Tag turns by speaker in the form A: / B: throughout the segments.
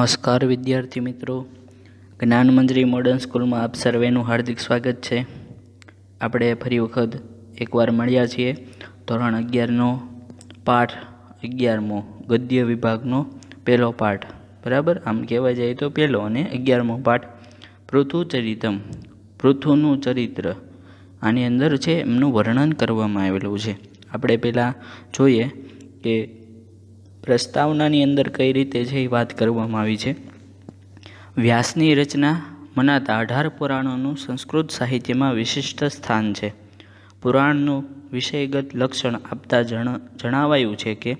A: નમસ્કાર વિદ્યાર્થી મિત્રો જ્ઞાનમંત્રી મોડર્ન સ્કૂલમાં આપ સર્વેનું હાર્દિક સ્વાગત છે આપણે ફરી વખત એકવાર મળ્યા છીએ ધોરણ અગિયારનો પાઠ અગિયારમો ગદ્ય વિભાગનો પહેલો પાઠ બરાબર આમ કહેવા જાય તો પહેલો અને અગિયારમો પાઠ પૃથુચરિતમ પૃથુનું ચરિત્ર આની અંદર છે એમનું વર્ણન કરવામાં આવેલું છે આપણે પહેલાં જોઈએ કે પ્રસ્તાવનાની અંદર કઈ રીતે છે એ વાત કરવામાં આવી છે વ્યાસની રચના મનાતા અઢાર પુરાણોનું સંસ્કૃત સાહિત્યમાં વિશિષ્ટ સ્થાન છે પુરાણનું વિષયગત લક્ષણ આપતા જણાવાયું છે કે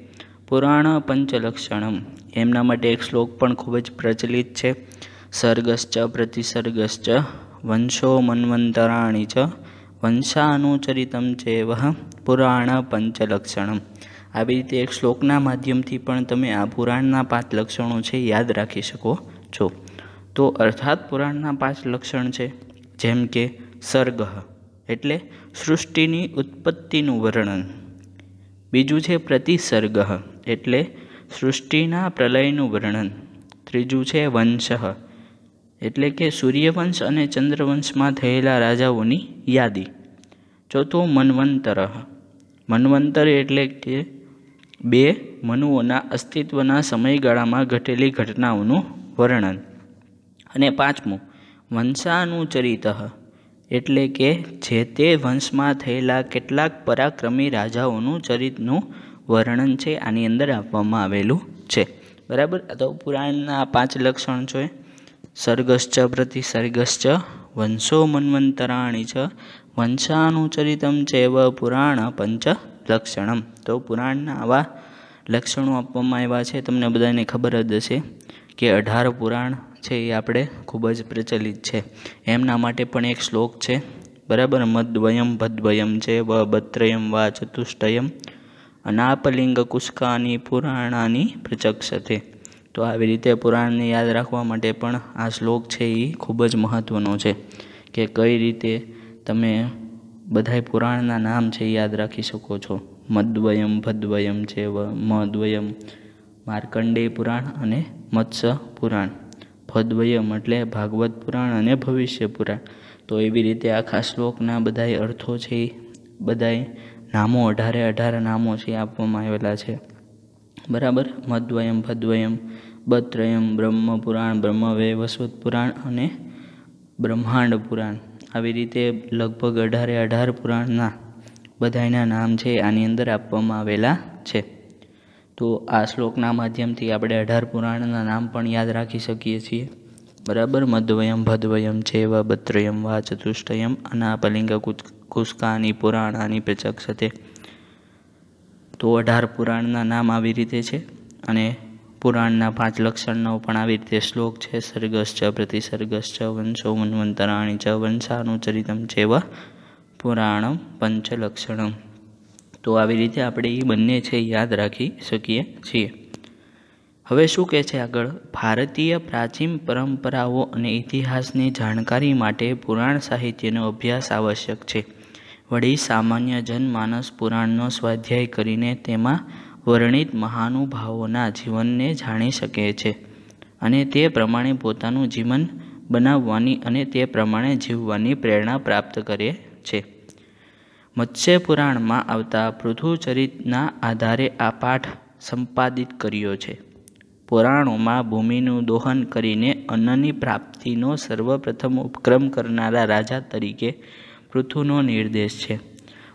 A: પુરાણ પંચલક્ષણમ એમના માટે એક શ્લોક પણ ખૂબ જ પ્રચલિત છે સર્ગશ્ચ પ્રતિસર્ગશ્ચ વંશો મન્વંતરાણી ચ વંશાનુચરિતમ ચેવ પુરાણ પંચલક્ષણમ આવી રીતે એક શ્લોકના માધ્યમથી પણ તમે આ પુરાણના પાંચ લક્ષણો છે યાદ રાખી શકો છો તો અર્થાત પુરાણના પાંચ લક્ષણ છે જેમ કે સર્ગ એટલે સૃષ્ટિની ઉત્પત્તિનું વર્ણન બીજું છે પ્રતિસર્ગ એટલે સૃષ્ટિના પ્રલયનું વર્ણન ત્રીજું છે વંશ એટલે કે સૂર્યવંશ અને ચંદ્રવંશમાં થયેલા રાજાઓની યાદી ચોથું મનવંતર મનવંતર એટલે કે બે મનુઓના અસ્તિત્વના સમયગાળામાં ઘટેલી ઘટનાઓનું વર્ણન અને પાંચમું વંશાનુચરિત એટલે કે જે તે વંશમાં થયેલા કેટલાક પરાક્રમી રાજાઓનું ચરિત્રનું વર્ણન છે આની અંદર આપવામાં આવેલું છે બરાબર આ તો પુરાણના પાંચ લક્ષણ છે સર્ગશ્ચ પ્રતિ સર્ગશ્ચ વંશો મન્વંતરાણી ચ વંશાનુચરિતમ ચૈવ પુરાણ પંચ લક્ષણમ તો પુરાણના આવા લક્ષણો આપવામાં આવ્યા છે તમને બધાને ખબર જ હશે કે અઢાર પુરાણ છે એ આપણે ખૂબ જ પ્રચલિત છે એમના માટે પણ એક શ્લોક છે બરાબર મદ્વયમ ભદ્વયમ છે વ બત્રયમ વા ચતુષ્ટયમ અનાપલિંગ કુષ્કાની પુરાણાની પ્રચક્ષતે તો આવી રીતે પુરાણને યાદ રાખવા માટે પણ આ શ્લોક છે એ ખૂબ જ મહત્ત્વનો છે કે કઈ રીતે તમે બધાય પુરાણના નામ છે યાદ રાખી શકો છો મદ્વયમ ભદ્વયમ છે મદ્વયમ માર્કંડેય પુરાણ અને મત્સ્ય પુરાણ ભદ્વયમ એટલે ભાગવત પુરાણ અને ભવિષ્ય પુરાણ તો એવી રીતે આખા શ્લોકના બધાય અર્થો છે બધાય નામો અઢારે અઢાર નામો છે આપવામાં આવેલા છે બરાબર મદ્વયમ ભદ્વયમ બત્રયમ બ્રહ્મ પુરાણ બ્રહ્મવૈવસ્વત પુરાણ અને બ્રહ્માંડ પુરાણ આવી રીતે લગભગ અઢારે અઢાર પુરાણના બધાના નામ છે આની અંદર આપવામાં આવેલા છે તો આ શ્લોકના માધ્યમથી આપણે અઢાર પુરાણના નામ પણ યાદ રાખી શકીએ છીએ બરાબર મધ્વયમ ભદ્વયમ ચેવ બત્રયમ વા ચતુષ્ટયમ અનાપલિંગ કુષ્કાની પુરાણાની પ્રચક્ષતે તો અઢાર પુરાણના નામ આવી રીતે છે અને પુરાણના પાંચ લક્ષણનો પણ આવી રીતે શ્લોક છે સર્ગસ ચ પ્રતિસર્ગસ ચ વંશો મન્વંતરાણી ચ વંશાનું ચરિતમ ચેવા પુરાણમ પંચલક્ષણમ તો આવી રીતે આપણે એ બંને છે યાદ રાખી શકીએ છીએ હવે શું કહે છે આગળ ભારતીય પ્રાચીન પરંપરાઓ અને ઇતિહાસની જાણકારી માટે પુરાણ સાહિત્યનો અભ્યાસ આવશ્યક છે વળી સામાન્ય જનમાનસ પુરાણનો સ્વાધ્યાય કરીને તેમાં વર્ણિત મહાનુભાવોના જીવનને જાણી શકે છે અને તે પ્રમાણે પોતાનું જીવન બનાવવાની અને તે પ્રમાણે જીવવાની પ્રેરણા પ્રાપ્ત કરે છે મત્સ્ય પુરાણમાં આવતા પૃથુચરિતના આધારે આ પાઠ સંપાદિત કર્યો છે પુરાણોમાં ભૂમિનું દોહન કરીને અન્નની પ્રાપ્તિનો સર્વપ્રથમ ઉપક્રમ કરનારા રાજા તરીકે પૃથુનો નિર્દેશ છે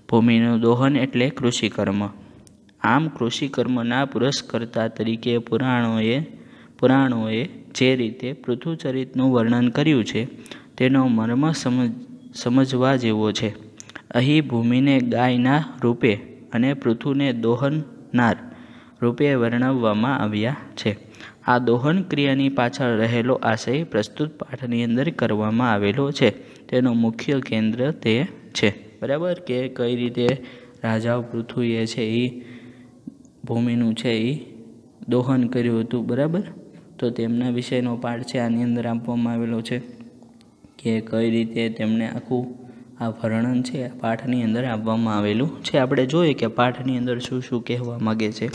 A: ભૂમિનું દોહન એટલે કૃષિકર્મ આમ કૃષિ કર્મના પુરસ્કર્તા તરીકે પુરાણોએ પુરાણોએ જે રીતે પૃથુચરિતનું વર્ણન કર્યું છે તેનો મર્મ સમજ સમજવા જેવો છે અહીં ભૂમિને ગાયના રૂપે અને પૃથુને દોહનનાર રૂપે વર્ણવવામાં આવ્યા છે આ દોહન ક્રિયાની પાછળ રહેલો આશય પ્રસ્તુત પાઠની અંદર કરવામાં આવેલો છે તેનું મુખ્ય કેન્દ્ર તે છે બરાબર કે કઈ રીતે રાજા પૃથુએ છે એ ભૂમિનું છે એ દોહન કર્યું હતું બરાબર તો તેમના વિષયનો પાઠ છે આની અંદર આપવામાં આવેલો છે કે કઈ રીતે તેમણે આખું આ વર્ણન છે પાઠની અંદર આપવામાં આવેલું છે આપણે જોઈએ કે પાઠની અંદર શું શું કહેવા માગે છે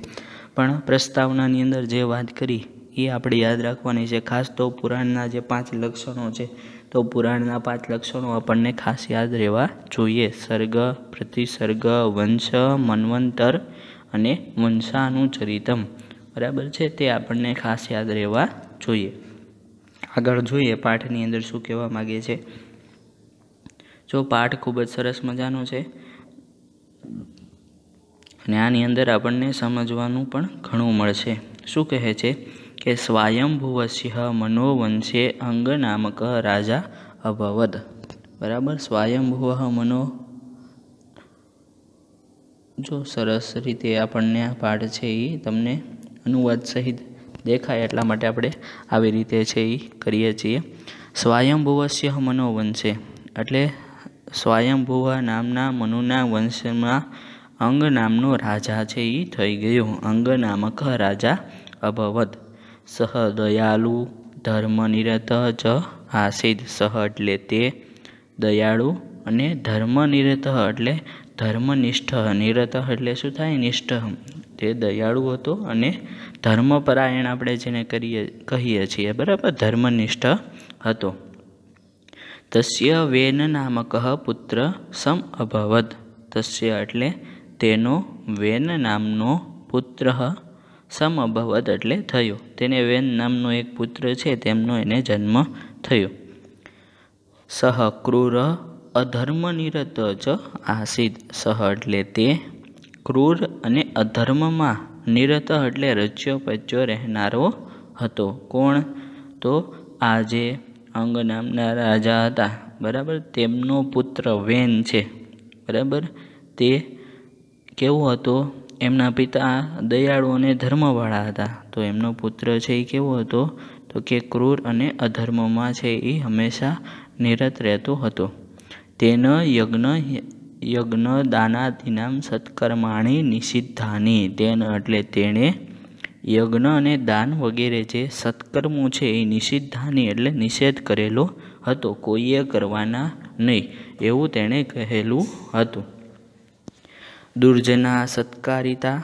A: પણ પ્રસ્તાવનાની અંદર જે વાત કરી એ આપણે યાદ રાખવાની છે ખાસ તો પુરાણના જે પાંચ લક્ષણો છે તો પુરાણના પાંચ લક્ષણો આપણને ખાસ યાદ રહેવા જોઈએ સર્ગ પ્રતિસર્ગ વંશ મનવંતર અને વંશાનું ચરિતમ બરાબર છે તે આપણને ખાસ યાદ રહેવા જોઈએ આગળ જોઈએ પાઠની અંદર શું કહેવા માગે છે જો પાઠ ખૂબ જ સરસ મજાનો છે અને આની અંદર આપણને સમજવાનું પણ ઘણું મળશે શું કહે છે કે સ્વયંભુવસ્ય મનોવંશે અંગ નામક રાજા અભવદ બરાબર સ્વયંભુવ મનો જો સરસ રીતે આપણને આ પાઠ છે એ તમને અનુવાદ સહિત દેખાય એટલા માટે આપણે આવી રીતે છે એ કરીએ છીએ સ્વયંભુવસ્ય મનોવંશે એટલે સ્વયંભુવા નામના મનુના વંશમાં અંગ નામનો રાજા છે એ થઈ ગયો અંગ નામક રાજા અભવત સહ દયાળુ ધર્મનિરત જ આસિદ સહ એટલે તે દયાળુ અને ધર્મનિરત એટલે ધર્મનિષ્ઠ નિરત એટલે શું થાય નિષ્ઠ તે દયાળુ હતો અને ધર્મપરાયણ આપણે જેને કરીએ કહીએ છીએ બરાબર ધર્મનિષ્ઠ હતો તસ્ય વેન નામક પુત્ર સમ અભવત તસ્ય એટલે તેનો વેન નામનો પુત્ર સમ અભવત એટલે થયો તેને વેન નામનો એક પુત્ર છે તેમનો એને જન્મ થયો સહ ક્રૂર અધર્મનિરત જ આસિત સહ એટલે તે ક્રૂર અને અધર્મમાં નિરત એટલે રજ્યો પચ્યો રહેનારો હતો કોણ તો આજે અંગ નામના રાજા હતા બરાબર તેમનો પુત્ર વેન છે બરાબર તે કેવો હતો એમના પિતા દયાળુ અને ધર્મવાળા હતા તો એમનો પુત્ર છે એ કેવો હતો તો કે ક્રૂર અને અધર્મમાં છે એ હંમેશા નિરત રહેતો હતો તેન યજ્ઞ યજ્ઞ દાનાધિનામ સત્કર્માણી નિષિદ્ધાની તેન એટલે તેણે યજ્ઞ અને દાન વગેરે જે સત્કર્મો છે એ નિષિદ્ધાની એટલે નિષેધ કરેલો હતો કોઈએ કરવાના નહીં એવું તેણે કહેલું હતું દુર્જના સત્કારિતા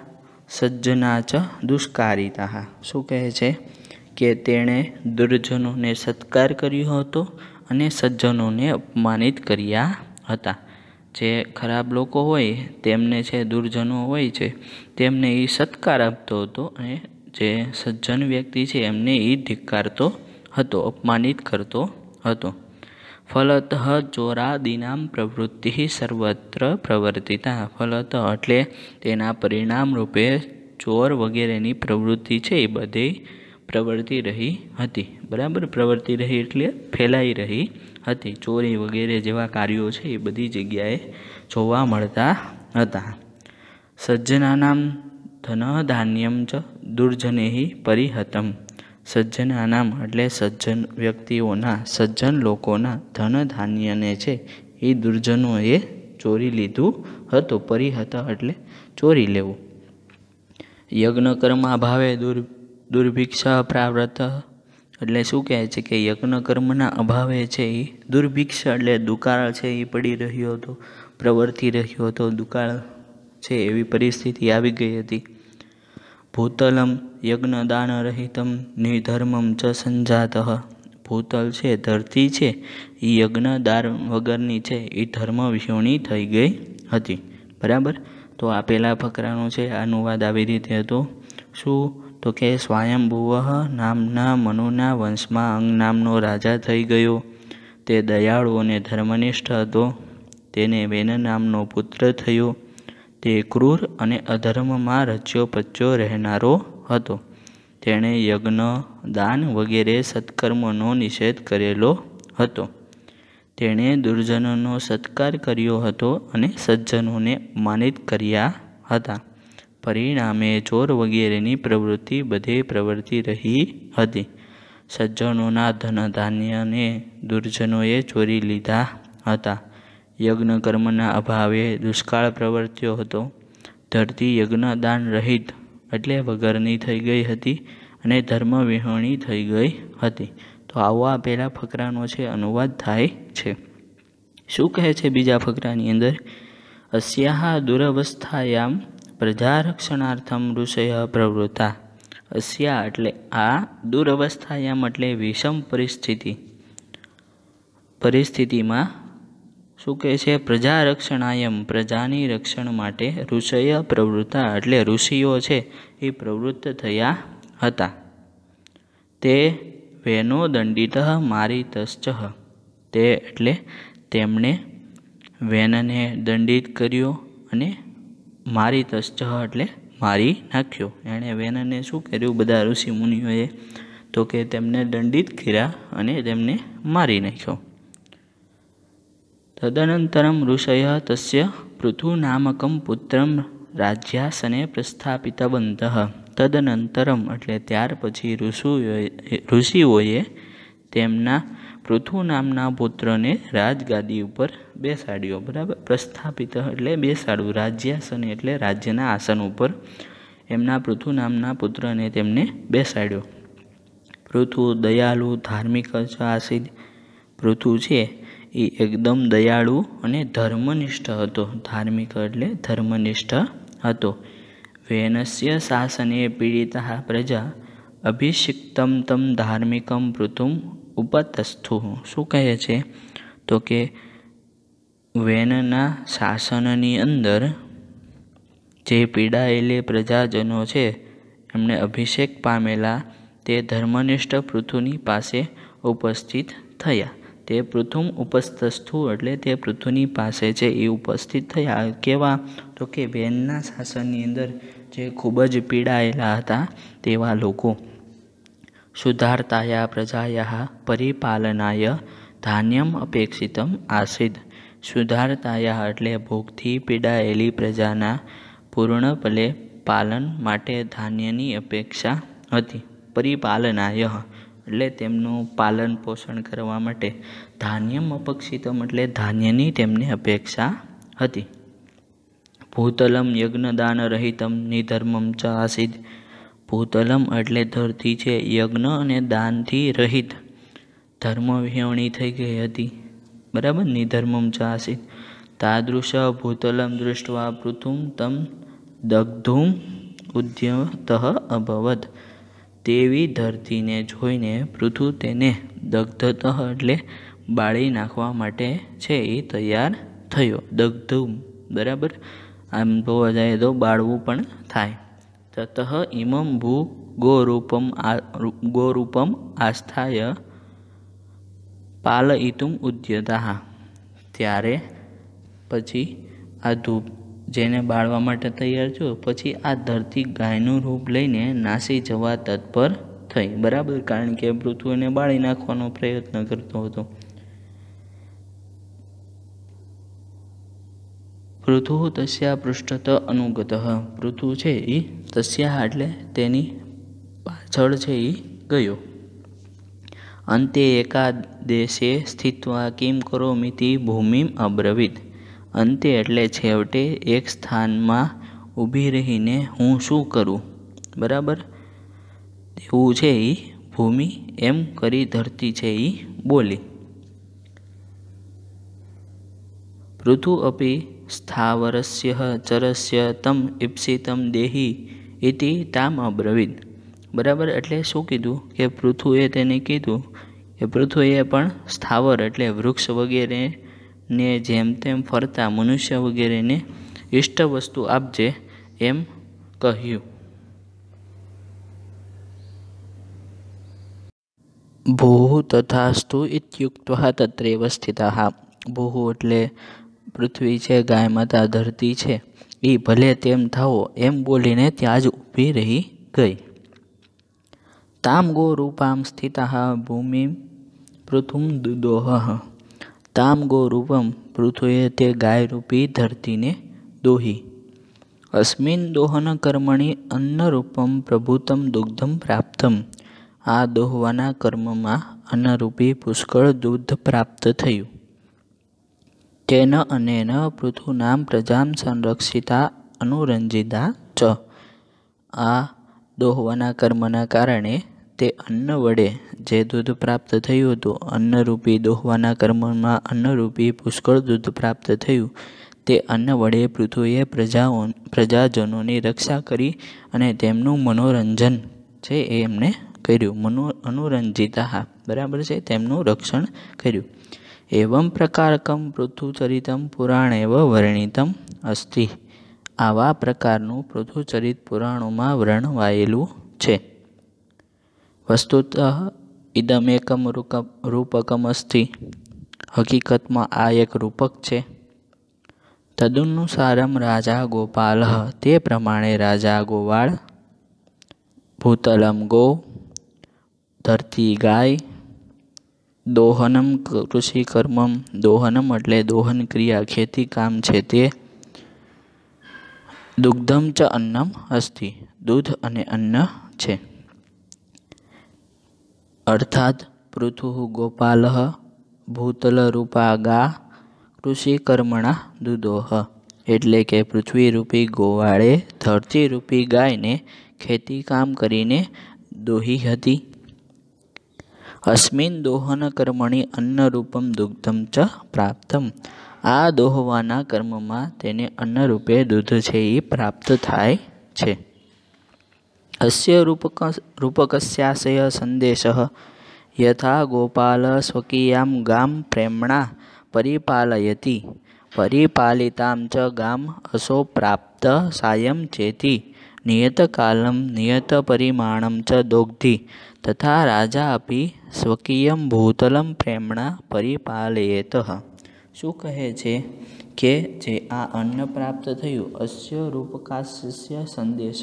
A: સજ્જના ચ દુષ્કારિતા શું કહે છે કે તેણે દુર્જનોને સત્કાર કર્યો હતો અને સજ્જનોને અપમાનિત કર્યા હતા જે ખરાબ લોકો હોય તેમને છે દુર્જનો હોય છે તેમને એ સત્કાર આપતો હતો અને જે સજ્જન વ્યક્તિ છે એમને એ ધિક્કારતો હતો અપમાનિત કરતો હતો ફલતઃ ચોરાદીનામ પ્રવૃત્તિ સર્વત્ર પ્રવર્તિતા ફલત એટલે તેના પરિણામ રૂપે ચોર વગેરેની પ્રવૃત્તિ છે એ બધી પ્રવર્તી રહી હતી બરાબર પ્રવર્તી રહી એટલે ફેલાઈ રહી હતી ચોરી વગેરે જેવા કાર્યો છે એ બધી જગ્યાએ જોવા મળતા હતા સજ્જનાનામ ધન ધાન્યમ ચ દુર્જનેહી પરિહતમ સજ્જનાનામ એટલે સજ્જન વ્યક્તિઓના સજ્જન લોકોના ધનધાન્યને છે એ દુર્જનોએ ચોરી લીધું હતું પરિહત એટલે ચોરી લેવું યજ્ઞ કર્મા ભાવે દુર દુર્ભિક્ષ પ્રાવ્રત એટલે શું કહે છે કે યજ્ઞ કર્મના અભાવે છે એ દુર્ભિક્ષ એટલે દુકાળ છે એ પડી રહ્યો હતો પ્રવર્તી રહ્યો હતો દુકાળ છે એવી પરિસ્થિતિ આવી ગઈ હતી ભૂતલમ યજ્ઞદાન રહિતમ નિધર્મમ ચ સંજાત ભૂતલ છે ધરતી છે એ યજ્ઞ દાન વગરની છે એ ધર્મ વિષોણી થઈ ગઈ હતી બરાબર તો આ પહેલાં ફકરાનો છે અનુવાદ આવી રીતે હતો શું તો કે સ્વયંભુવઃ નામના મનુના વંશમાં અંગ નામનો રાજા થઈ ગયો તે દયાળુ અને ધર્મનિષ્ઠ હતો તેને વેન નામનો પુત્ર થયો તે ક્રૂર અને અધર્મમાં રચ્યો પચ્યો રહેનારો હતો તેણે યજ્ઞ દાન વગેરે સત્કર્મનો નિષેધ કરેલો હતો તેણે દુર્જનોનો સત્કાર કર્યો હતો અને સજ્જનોને માનિત કર્યા હતા પરિણામે ચોર વગેરેની પ્રવૃત્તિ બધે પ્રવર્તી રહી હતી સજ્જનોના ધન ધાન્યને દુર્જનોએ ચોરી લીધા હતા યજ્ઞ કર્મના અભાવે દુષ્કાળ પ્રવર્ત્યો હતો ધરતી યજ્ઞદાન રહિત એટલે વગરની થઈ ગઈ હતી અને ધર્મવિહોણી થઈ ગઈ હતી તો આવો આ પહેલાં ફકરાનો છે અનુવાદ થાય છે શું કહે છે બીજા ફકરાની અંદર અસ્યાહ દુરવસ્થાયામ પ્રજારક્ષણાર્થમ ઋષય પ્રવૃત્તા અસ્યા એટલે આ દુરવસ્થાયામ એટલે વિષમ પરિસ્થિતિ પરિસ્થિતિમાં શું કહે છે પ્રજા રક્ષણાયમ પ્રજાની રક્ષણ માટે ઋષય પ્રવૃત્તા એટલે ઋષિઓ છે એ પ્રવૃત્ત થયા હતા તે વેનો દંડિત મારી તશ્ચ તે એટલે તેમણે વેનને દંડિત કર્યો અને મારી તસ્ચ એટલે મારી નાખ્યો એણે વેનને શું કર્યું બધા ઋષિ મુનિઓએ તો કે તેમને દંડિત કર્યા અને તેમને મારી નાખ્યો તદનંતરમ ઋષય તસ્ય પૃથુનામકમ પુત્ર રાજ્યાસને પ્રસ્થાપિતવંત તદનંતરમ એટલે ત્યાર પછી ઋષુઓએ ઋષિઓએ તેમના પૃથુ નામના પુત્રને રાજગાદી ઉપર બેસાડ્યો બરાબર પ્રસ્થાપિત એટલે બેસાડવું રાજ્યાસન એટલે રાજ્યના આસન ઉપર એમના પૃથુ નામના પુત્રને તેમને બેસાડ્યો પૃથુ દયાળુ ધાર્મિક આસિદ પૃથુ છે એ એકદમ દયાળુ અને ધર્મનિષ્ઠ હતો ધાર્મિક એટલે ધર્મનિષ્ઠ હતો વેનસ્ય શાસને પીડિતા પ્રજા અભિષિક્તમ તમ ધાર્મિકમ મૃતુમ ઉપતસ્થુ શું કહે છે તો કે વેનના શાસનની અંદર જે પીડાયેલી પ્રજાજનો છે એમણે અભિષેક પામેલા તે ધર્મનિષ્ઠ પૃથુની પાસે ઉપસ્થિત થયા તે પૃથુમ ઉપસ્થસ્થુ એટલે તે પૃથુની પાસે છે એ ઉપસ્થિત થયા કેવા તો કે વેનના શાસનની અંદર જે ખૂબ જ પીડાયેલા હતા તેવા લોકો शुद्धार्ताया प्रजायाः પરિપાલનાય ધાન્યમ અપેક્ષિતમ આસીદ શુદ્ધાર્તાયા એટલે ભૂખથી પીડાયેલી પ્રજાના પૂર્ણપલે પાલન માટે ધાન્યની અપેક્ષા હતી પરિપાલનાય એટલે તેમનું પાલન પોષણ કરવા માટે ધાન્યમ અપેક્ષિતમ એટલે ધાન્યની તેમને અપેક્ષા હતી ભૂતલમ યજ્ઞદાન રહિતમ નિધર્મમ ચ આસીદ ભૂતલમ એટલે ધરતી છે યજ્ઞ અને દાનથી રહિત ધર્મ વિહવણી થઈ ગઈ હતી બરાબર નિધર્મમ ચાસિત તાદૃશ ભૂતલમ દૃષ્ટવા પૃથુમ તમ દગ્ધુમ ઉદ્યમત અભવત તેવી ધરતીને જોઈને પૃથુ તેને દગ્ધત એટલે બાળી નાખવા માટે છે એ તૈયાર થયો દગ્ધુમ બરાબર આમ જોવા જાય તો બાળવું પણ થાય તતઃ ઇમં ભૂ ગોરૂપમ ગોરૂપમ આસ્થાય પાલયિતુમ ઉદ્યતા ત્યારે પછી આ ધૂપ જેને બાળવા માટે તૈયાર છો પછી આ ધરતી ગાયનું રૂપ લઈને નાસી જવા તત્પર થઈ બરાબર કારણ કે પૃથ્વીને બાળી નાખવાનો પ્રયત્ન કરતો હતો પૃથુ તસ્યા પૃષ્ઠત અનુગત પૃથુ છે એ તસ્યા એટલે તેની પાછળ છે એ ગયો અંતે એકાદેશે સ્થિત્વા કિમ કરોમિતિ ભૂમિ અબ્રવિત અંતે એટલે છેવટે એક સ્થાનમાં ઊભી રહીને હું શું કરું બરાબર એવું છે એ ભૂમિ એમ કરી ધરતી છે એ બોલી પૃથુ અપી સ્થાવરસ્ય ચરસ્ય તમ ઈપ્સિતમ દેહી ઇતિ તામ અબ્રવીત બરાબર એટલે શું કીધું કે પૃથુએ તેને કીધું કે પૃથુએ પણ સ્થાવર એટલે વૃક્ષ વગેરે ને જેમ તેમ ફરતા મનુષ્ય વગેરેને ઇષ્ટ વસ્તુ આપજે એમ કહ્યું ભૂ તથાસ્તુ ઇત્યુક્ત તત્રેવ સ્થિતા ભૂ એટલે પૃથ્વી છે ગાય માતા ધરતી છે એ ભલે તેમ થાવો એમ બોલીને ત્યાં જ ઊભી રહી ગઈ તામ ગો રૂપામ સ્થિતા ભૂમિ પૃથુમ દુદોહ તામ ગો રૂપમ પૃથુએ તે ગાયરૂપી ધરતીને દોહી અસ્મિન દોહન કર્મણી અન્નરૂપમ પ્રભુતમ દુગ્ધમ પ્રાપ્તમ આ દોહવાના કર્મમાં અન્નરૂપી પુષ્કળ દૂધ પ્રાપ્ત થયું તેન અનેન પૃથૂનાં પ્રજાં સંરક્ષિતા અનુરંજિતા ચ આ દોહવાના કર્મના કારણે તે અન્ન વડે જે દૂધ પ્રાપ્ત થયું હતું અન્નરૂપી દોહવાના કર્મમાં અન્નરૂપી પુષ્કળ દૂધ પ્રાપ્ત થયું તે અન્ન વડે પૃથુએ પ્રજાઓ પ્રજાજનોની રક્ષા કરી અને તેમનું મનોરંજન છે એ એમણે કર્યું મનો અનુરંજિતા હા બરાબર છે તેમનું રક્ષણ કર્યું એવમ પ્રકારકમ પૃથુચરિતમ પુરાણેવ વર્ણિતમ અસ્તિ આવા પ્રકારનું પૃથુચરિત પુરાણોમાં વર્ણવાયેલું છે વસ્તુતઃ ઇદમેકમ રૂપકમ અસ્તિ હકીકતમાં આ એક રૂપક છે તદનુસારમ રાજા ગોપાલ તે પ્રમાણે રાજા ગોવાળ ભૂતલમ ગો ધરતી ગાય દોહનમ કૃષિકર્મમ દોહનમ એટલે દોહન ક્રિયા ખેતી કામ છે તે દુગ્ધમ ચ અન્નમ અસ્થિ દૂધ અને અન્ન છે અર્થાત પૃથુ ગોપાલ ભૂતલરૂપા ગા કૃષિકર્મણા દુદોહ એટલે કે પૃથ્વીરૂપી ગોવાળે ધરતીરૂપી ગાયને ખેતીકામ કરીને દોહી હતી અસ્મિન દોહનકર્મણી અન્નરૂપમ દુગ્ધમ ચ પ્રાપ્તમ આ દોહવાના કર્મમાં તેને અન્નરૂપે દૂધ છે એ પ્રાપ્ત થાય છે અસ્ય રૂપક રૂપકસ્યાશય સંદેશ યથા ગોપાલ સ્વકીયામ ગામ પ્રેમણા પરિપાલયતી પરિપાલિતામ ચ ગામ અસો પ્રાપ્ત સાયમ ચેતી નિયતકાલમ નિયત પરિમાણમ ચ દોગ્ધિ તથા રાજા अपि स्वकीयं ભૂતલમ प्रेम्णा પરિપાલયેતઃ શું કહે છે કે જે આ અન્ન પ્રાપ્ત થયું અશ્ય રૂપકાશ્ય સંદેશ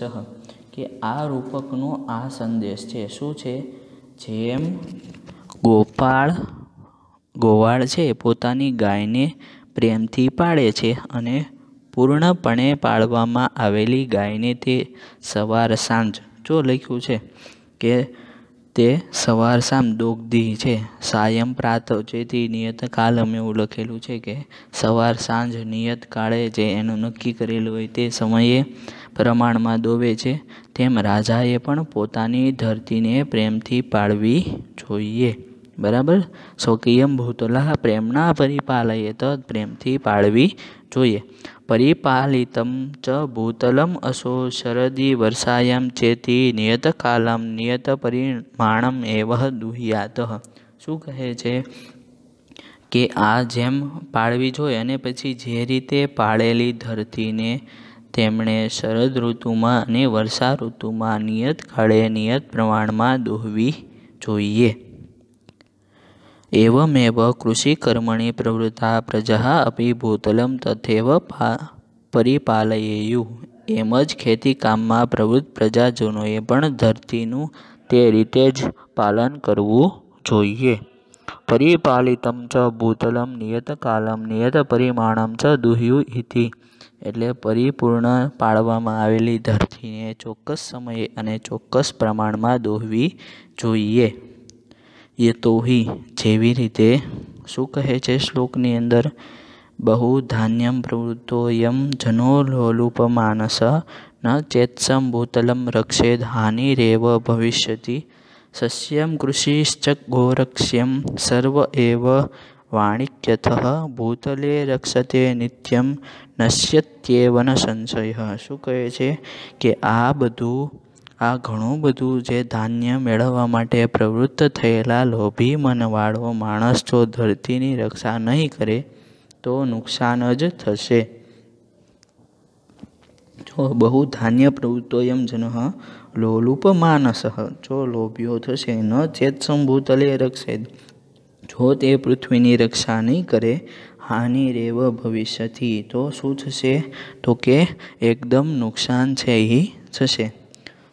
A: કે આ રૂપકનો આ સંદેશ છે શું છે જેમ ગોપાળ ગોવાળ છે પોતાની ગાયને પ્રેમથી પાળે છે અને પૂર્ણપણે પાળવામાં આવેલી ગાયને તે સવાર સાંજ જો લખ્યું છે કે તે સવાર સામ દોગધી છે સાયમ પ્રાત જેથી નિયત કાલ અમે એવું લખેલું છે કે સવાર સાંજ નિયત કાળે જે એનું નક્કી કરેલું હોય તે સમયે પ્રમાણમાં દોવે છે તેમ રાજાએ પણ પોતાની ધરતીને પ્રેમથી પાળવી જોઈએ બરાબર સ્વકીયમ ભૂતલા પ્રેમના પરિપાલયે તો પ્રેમથી પાળવી જોઈએ परिपालितं च भूतलम् असौ शरदि वर्षायां चेति નિયત પરિમાણમ એવ દુહ્યાત શું કહે છે કે આ જેમ પાળવી જોઈએ અને પછી જે રીતે પાળેલી ધરતીને તેમણે શરદ ઋતુમાં અને વર્ષા ઋતુમાં નિયત કાળે નિયત પ્રમાણમાં દોહવી જોઈએ એવમેવ कृषिकर्मणि પ્રવૃત્તા પ્રજા अपि ભૂતલમ તથેવ पा પરિપાલયેયું એમ જ ખેતીકામમાં પ્રવૃત્ત પ્રજાજનોએ પણ ધરતીનું તે રીતે જ પાલન કરવું જોઈએ પરિપાલિતમ ચ ભૂતલમ નિયતકાલમ નિયત પરિમાણમ ચ દુહ્યું ઇતિ એટલે પરિપૂર્ણ પાડવામાં આવેલી ધરતીને ચોક્કસ સમયે અને ચોક્કસ પ્રમાણમાં દોહવી જોઈએ યતોહી જેવી રીતે શું કહે છે શ્લોકની અંદર બહુ ધાન્યમ પ્રવૃત્તોયમ જનો લોલુપમાનસ ન ચેત્સમ ભૂતલમ રક્ષેદ હાનિરેવ ભવિષ્યતિ સસ્યમ કૃષિશ્ચ ગોરક્ષ્યમ સર્વ એવ વાણિક્યથ ભૂતલે રક્ષતે નિત્યમ નશ્યત્યેવન સંશય શું કહે છે કે આ બધું આ ઘણું બધું જે ધાન્ય મેળવવા માટે પ્રવૃત્ત થયેલા લોભી મનવાળો માણસ જો ધરતીની રક્ષા નહીં કરે તો નુકસાન જ થશે જો બહુ ધાન્ય પ્રવૃત્તો એમ જન લોલુપ માનસ જો લોભીઓ થશે ન ચેત સંભૂતલે રક્ષે જો તે પૃથ્વીની રક્ષા નહીં કરે હાનિ રેવ ભવિષ્યથી તો શું થશે તો કે એકદમ નુકસાન છે એ થશે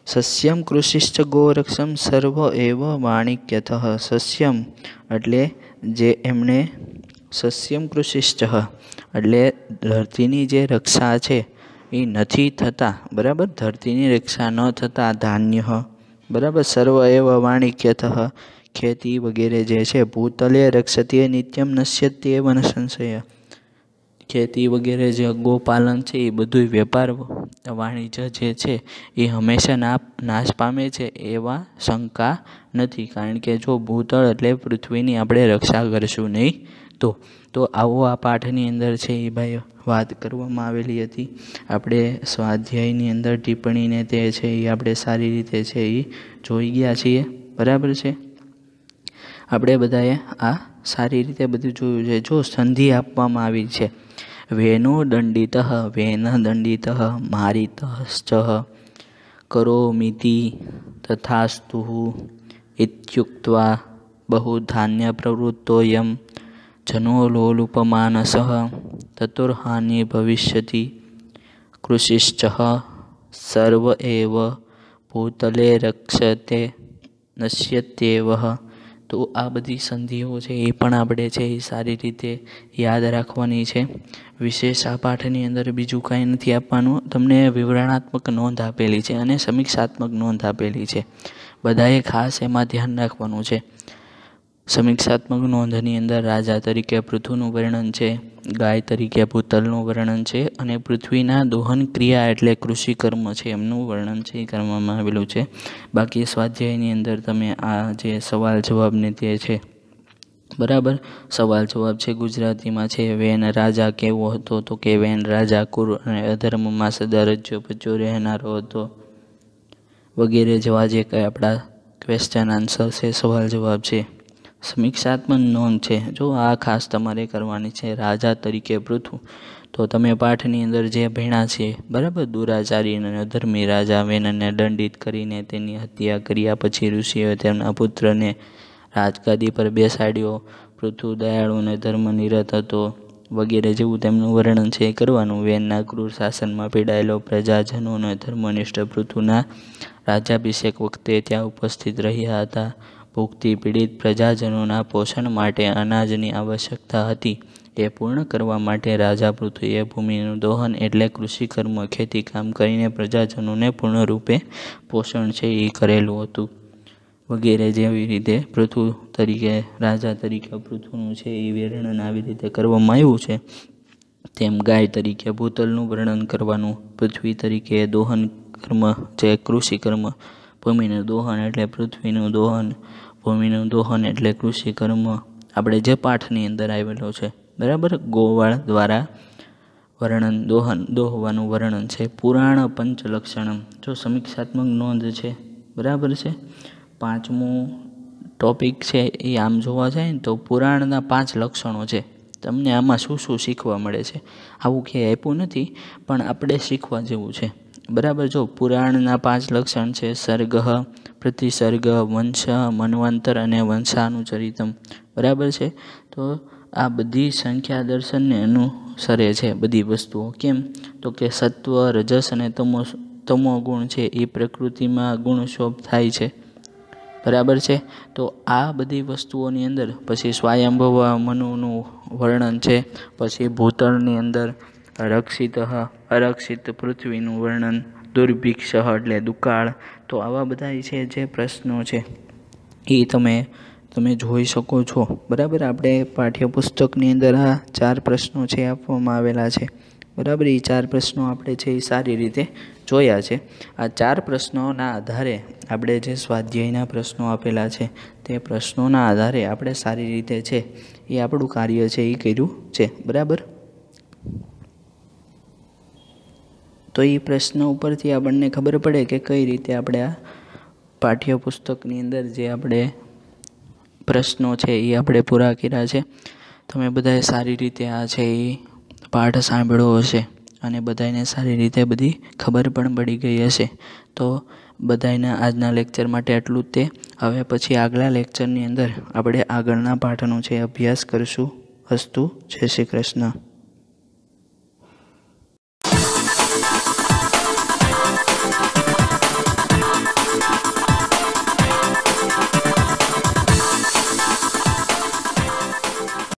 A: સસ્યમ કૃષિષ્ઠ ગોરક્ષમ સર્વ એવ વાણિક્યત સસ્યમ એટલે જે એમણે સસ્યમ કૃષિષ્ઠ એટલે ધરતીની જે રક્ષા છે એ નથી થતા બરાબર ધરતીની રક્ષા ન થતા ધાન્ય બરાબર સર્વ એવ વાણિક્યત ખેતી વગેરે જે છે ભૂતલે રક્ષતીય નિત્યમ નશ્યત્ય વન સંશય ખેતી વગેરે જે ગોપાલન છે એ બધું વેપાર વાણિજ્ય જે છે એ હંમેશા ના નાશ પામે છે એવા શંકા નથી કારણ કે જો ભૂતળ એટલે પૃથ્વીની આપણે રક્ષા કરીશું નહીં તો તો આવો આ પાઠની અંદર છે એ ભાઈ વાત કરવામાં આવેલી હતી આપણે સ્વાધ્યાયની અંદર ટિપ્પણીને તે છે એ આપણે સારી રીતે છે એ જોઈ ગયા છીએ બરાબર છે આપણે બધાએ આ સારી રીતે બધું જોયું છે જો સંધિ આપવામાં આવી છે वेणुदण्डितः वेणुः दण्डितः मारितश्च करोमिति तथा स्तुः इत्युक्त्वा बहुधान्यप्रवृतोऽयं जनो लोलुपमानसः चतुर्हानिः भविष्यति कृषिश्च सर्व एव भूतले रक्षते नश्यत्येव તો આ બધી સંધિઓ છે એ પણ આપણે છે એ સારી રીતે યાદ રાખવાની છે વિશેષ આ પાઠની અંદર બીજું કાંઈ નથી આપવાનું તમને વિવરણાત્મક નોંધ આપેલી છે અને સમીક્ષાત્મક નોંધ આપેલી છે બધાએ ખાસ એમાં ધ્યાન રાખવાનું છે સમીક્ષાત્મક નોંધની અંદર રાજા તરીકે પૃથુનું વર્ણન છે ગાય તરીકે ભૂતલનું વર્ણન છે અને પૃથ્વીના દોહન ક્રિયા એટલે કૃષિ કર્મ છે એમનું વર્ણન છે એ કરવામાં આવેલું છે બાકી સ્વાધ્યાયની અંદર તમે આ જે સવાલ જવાબને તે છે બરાબર સવાલ જવાબ છે ગુજરાતીમાં છે વેન રાજા કેવો હતો તો કે વેન રાજા કુર અને અધર્મમાં સદા રજ્જો પચ્યો રહેનારો હતો વગેરે જેવા જે કંઈ આપણા ક્વેશ્ચન આન્સર છે સવાલ જવાબ છે સમીક્ષાત્મક નોંધ છે જો આ ખાસ તમારે કરવાની છે રાજા તરીકે પૃથુ તો તમે પાઠની અંદર જે ભીણા છે બરાબર દુરાચારી અને અધર્મી રાજા વેનને દંડિત કરીને તેની હત્યા કર્યા પછી ઋષિએ તેમના પુત્રને રાજગાદી પર બેસાડ્યો પૃથુ દયાળુ અને ધર્મનિરત હતો વગેરે જેવું તેમનું વર્ણન છે એ કરવાનું વેનના ક્રૂર શાસનમાં પીડાયેલો પ્રજાજનો અને ધર્મનિષ્ઠ પૃથુના રાજાભિષેક વખતે ત્યાં ઉપસ્થિત રહ્યા હતા ભૂખથી પીડિત પ્રજાજનોના પોષણ માટે અનાજની આવશ્યકતા હતી એ પૂર્ણ કરવા માટે રાજા પૃથ્વીએ ભૂમિનું દોહન એટલે કૃષિકર્મ કામ કરીને પ્રજાજનોને પૂર્ણરૂપે પોષણ છે એ કરેલું હતું વગેરે જેવી રીતે પૃથુ તરીકે રાજા તરીકે પૃથુનું છે એ વર્ણન આવી રીતે કરવામાં આવ્યું છે તેમ ગાય તરીકે ભૂતલનું વર્ણન કરવાનું પૃથ્વી તરીકે દોહન કર્મ જે કૃષિ કર્મ ભૂમિનું દોહન એટલે પૃથ્વીનું દોહન ભૂમિનું દોહન એટલે કૃષિ કર્મ આપણે જે પાઠની અંદર આવેલો છે બરાબર ગોવાળ દ્વારા વર્ણન દોહન દોહવાનું વર્ણન છે પુરાણ પંચલક્ષણમ જો સમીક્ષાત્મક નોંધ છે બરાબર છે પાંચમું ટોપિક છે એ આમ જોવા જાય ને તો પુરાણના પાંચ લક્ષણો છે તમને આમાં શું શું શીખવા મળે છે આવું ક્યાંય આપ્યું નથી પણ આપણે શીખવા જેવું છે બરાબર જો પુરાણના પાંચ લક્ષણ છે સર્ગહ પ્રતિસર્ગ વંશ મનવંતર અને વંશાનું ચરિતમ બરાબર છે તો આ બધી સંખ્યા દર્શનને અનુસરે છે બધી વસ્તુઓ કેમ તો કે સત્વ રજસ અને તમો તમો ગુણ છે એ પ્રકૃતિમાં ગુણશોભ થાય છે બરાબર છે તો આ બધી વસ્તુઓની અંદર પછી સ્વયંભવ મનુનું વર્ણન છે પછી ભૂતળની અંદર રક્ષિત અરક્ષિત પૃથ્વીનું વર્ણન દુર્ભિક્ષ એટલે દુકાળ તો આવા બધા છે જે પ્રશ્નો છે એ તમે તમે જોઈ શકો છો બરાબર આપણે પાઠ્યપુસ્તકની અંદર આ ચાર પ્રશ્નો છે આપવામાં આવેલા છે બરાબર એ ચાર પ્રશ્નો આપણે છે એ સારી રીતે જોયા છે આ ચાર પ્રશ્નોના આધારે આપણે જે સ્વાધ્યાયના પ્રશ્નો આપેલા છે તે પ્રશ્નોના આધારે આપણે સારી રીતે છે એ આપણું કાર્ય છે એ કર્યું છે બરાબર તો એ પ્રશ્ન ઉપરથી આપણને ખબર પડે કે કઈ રીતે આપણે આ પાઠ્યપુસ્તકની અંદર જે આપણે પ્રશ્નો છે એ આપણે પૂરા કર્યા છે તમે બધાએ સારી રીતે આ છે એ પાઠ સાંભળ્યો હશે અને બધાને સારી રીતે બધી ખબર પણ પડી ગઈ હશે તો બધાને આજના લેક્ચર માટે આટલું જ તે હવે પછી આગલા લેક્ચરની અંદર આપણે આગળના પાઠનો છે અભ્યાસ કરીશું હસ્તુ જય શ્રી કૃષ્ણ